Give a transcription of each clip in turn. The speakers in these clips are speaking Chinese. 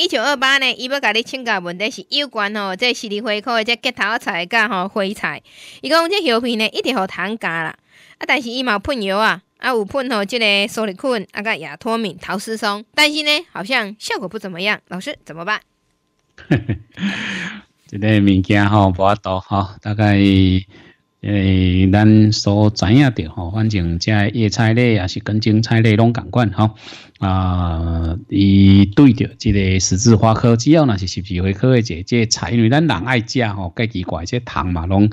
一九二八呢，伊要甲你请教问题是有关吼，即西丽花口的即骨头菜甲吼花菜，伊讲即药片呢一直互糖加啦，啊但是伊嘛喷药啊，啊有喷吼即个苏力困啊甲亚托敏陶丝松，但是呢好像效果不怎么样，老师怎么办？嘿嘿，即个物件吼不法多哈，大概。诶，咱所知影着吼，反正即野菜类也是跟种菜类拢共款吼。啊，伊对着即个十字花科，只要那是十字花科的这这菜，因为咱人爱食吼，家奇怪，即些糖嘛，拢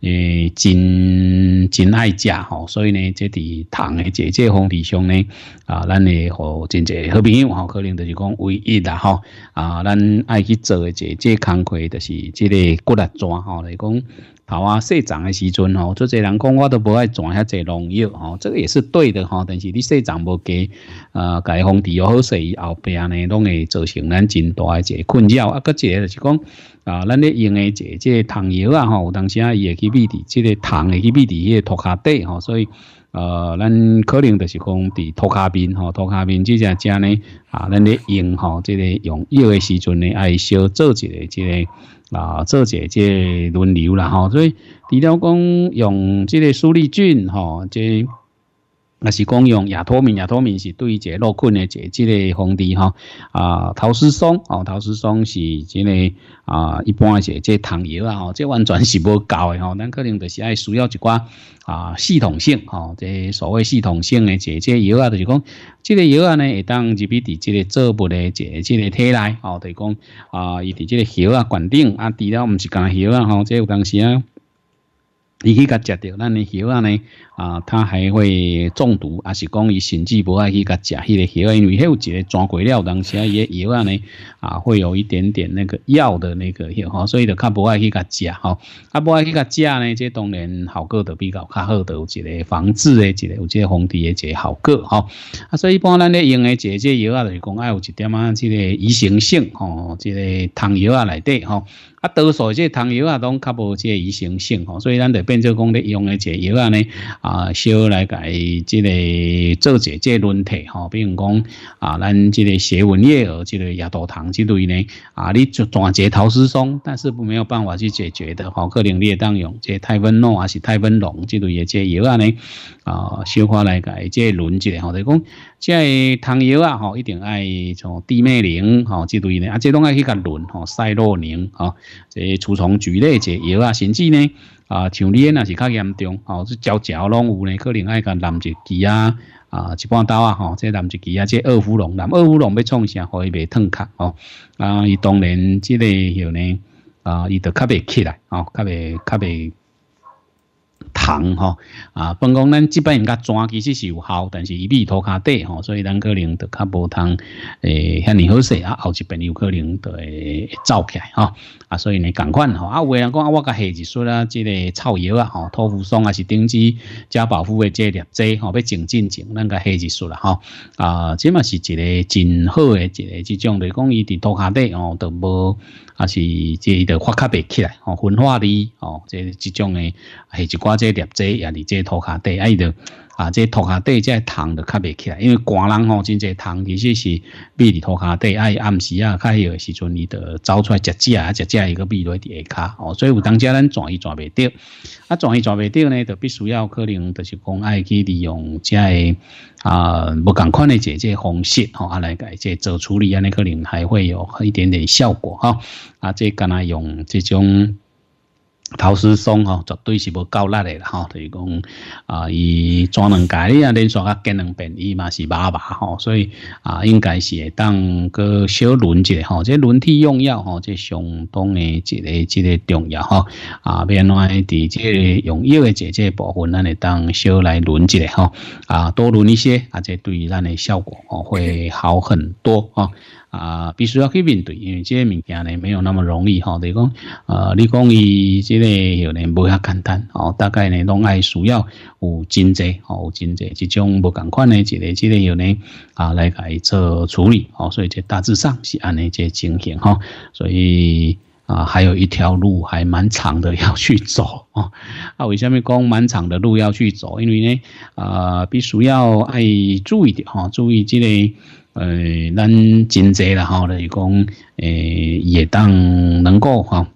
诶真。真爱食吼，所以呢，这伫糖诶，姐姐蜂弟上呢，啊，咱诶和真侪好朋友吼，可能就是讲唯一啦吼。啊，咱爱去做诶，这这工课，就是即个骨力抓吼，来讲头啊，细长诶时阵吼，做这人工，我都不爱转遐侪农药吼，这个也是对的吼。但是你细长无加，呃，改方地又好使，后边呢拢会造成咱真大诶一个困扰。啊，个一个就是讲啊，咱咧用诶这这糖药啊吼，有当时啊也去避滴，即个糖会去避滴。涂骹底吼，所以呃，咱可能就是讲，伫涂骹边吼，涂骹边即只只呢啊，咱咧用吼，即个用药的时阵呢，爱少做一下即个啊，做一下即轮流啦吼，所以除了讲用即个舒利菌吼，即。那是讲用亚托敏，亚托敏是对解落困的解这类方的哈啊，陶氏松哦，陶氏松是这类啊，一般是这糖药啊，吼，这完全是无够的吼，咱可能就是爱需要一挂啊系统性吼，这所谓系统性的解这药啊，就是讲，这个药啊呢，会当入鼻滴这个局物的解这个体内哦，就讲啊，伊滴这个药啊，管顶啊，治疗唔是干药啊，吼，这有当时啊。你去甲食着，咱诶药啊呢啊，它还会中毒，还是讲伊甚至无爱去甲食迄个药，因为迄有一个抓了，料时啊，伊药呢啊，会有一点点那个药的那个药吼，所以就较无爱去甲食吼，啊无爱去甲食呢，即当然效果的比较较好，的有一个防治的，一个有这个防治的一个效果吼，啊，所以一般咱咧用的一个即药啊，就是讲爱有一点啊，即个移行性吼，即个汤药啊内底吼。啊，多数即糖油啊，都较无即易成性吼，所以咱在变证功力用的这药啊呢，啊，少来改这个做这即论题吼，比如讲啊，咱这个血温液儿、这个亚多糖之类呢，啊，你就转接陶丝松，但是没有办法去解决的吼，可能你当用这太温热还是太温冷，即类也即药啊呢，啊，少来改即论之类，我就讲。即系汤药啊，吼，一定爱从地美灵吼，即类呢，啊，即种爱去甲轮，吼，赛洛宁吼，即除虫菊类即药啊，甚至呢，啊，像你那是较严重，吼，这焦焦拢有呢，可能爱甲蓝石苣啊，啊，一半刀啊，吼，即蓝石苣啊，即二胡龙，蓝二胡龙要创啥可以袂烫卡吼，啊，伊当然即个药呢，啊，伊就较袂起来，吼，较袂，较袂。糖哈啊，本讲咱即边人家抓其实是有效，但是伊味拖卡底吼，所以咱可能就较无通诶遐尼好势啊，后一边有可能就会走起来哈啊，所以呢，同款吼啊，有个人讲啊，我甲下一树啦，即个草药啊吼，托付松啊是顶子加保护的这粒剂吼，要种进种咱甲下一树啦吼啊，即嘛是一个真好诶一个即种，来讲伊伫涂卡底吼，就无。还是即个花卡白起来，哦，分化的哦，即即种诶，系一寡即点即，也伫即涂底，啊伊的。啊，这涂下底这糖就较袂起来，因为寒人吼，真侪糖其实是秘伫涂下底，爱暗时啊，开有时阵伊得走出来食食啊，食食伊个味落伫会骹哦，所以有当时咱转伊转袂着，啊，转伊转袂着呢，就必须要可能就是讲爱去利用，即系啊，无共款的解决方式吼来解这做处理啊，那可能还会有一点点效果哈，啊，即干阿用即种。头湿松吼，绝对是无够力的啦吼。就是讲啊，伊专两解，你啊连续啊更两便宜嘛是麻麻吼。所以啊，应该是当个小轮子吼，这轮替用药吼，这相当的这个这个重要吼。啊，另外伫这用药的这这部分，咱会当小来轮子吼，啊多轮一些，啊，即对咱的效果哦会好很多哦。啊，必须要去面对，因为这些物件呢没有那么容易哈。你讲呃，你讲伊这个有点不遐简单哦。大概呢，拢爱需要有经济哦，有经济这种无同款的一类这类有呢啊来去做处理哦。所以这大致上是安尼这情形哈。所以啊，还有一条路还蛮长的要去走啊！啊，为虾米讲蛮长的路要去走？因为呢，啊，必须要爱注意点哈，注意这类。诶，咱真侪啦，吼，就是讲，诶，也当能够吼，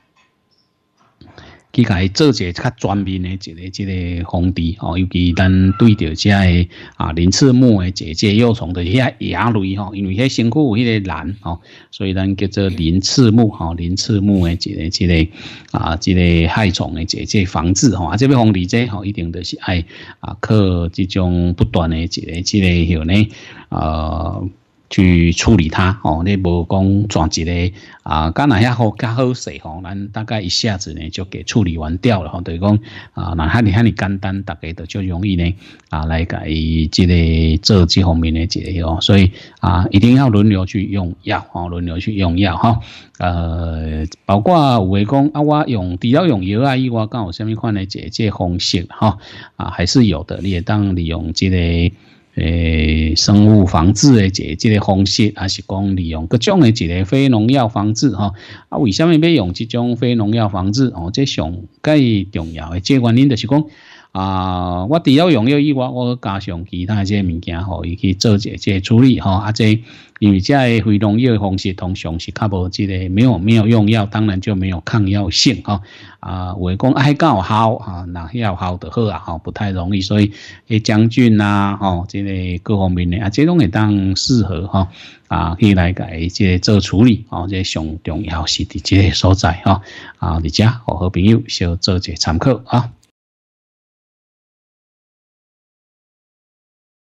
去甲伊做一个较全面诶一个一个防治，吼，尤其咱对着遮个啊林刺木诶，姐姐幼虫的遐野类吼，因为遐辛苦，迄个难，吼，所以咱叫做林刺木，吼，林刺木诶，一个一个啊，一个害虫诶，姐姐防治，吼，啊，这个防治者吼，一定都是爱啊靠这种不断诶一个一个有呢，啊。去处理它哦，你无讲转一个啊，干那下好较好洗吼，咱大概一下子呢就给处理完掉了吼，等于讲啊，那哈你看你简单，大概就容易呢啊，来改这个做这方面的这个哦，所以啊，一定要轮流去用药吼，轮流去用药哈，呃，包括有会讲啊，我用只要用药啊，以外，讲有甚物款的解解方式哈啊，还是有的，你也当利用这个。诶，生物防治诶，这一个方式，还是讲利用各种诶一个非农药防治哈？啊，为什么要用这种非农药防治？哦，最上介重要诶，这原因就是讲。啊！我除了用药以外，我加上其他这些物件吼，伊去做这这处理吼。啊，这因为这非农药方式通常是较无之个没有没有用药，当然就没有抗药性哈。啊，我讲爱搞好啊，那要好的好啊，哈，不太容易。所以，诶，将军呐，吼，这个各方面的啊，这种也当适合哈。啊，可以来改这做处理哦。即上重要是伫个所在哈。啊，而且好好朋友小做一参考啊。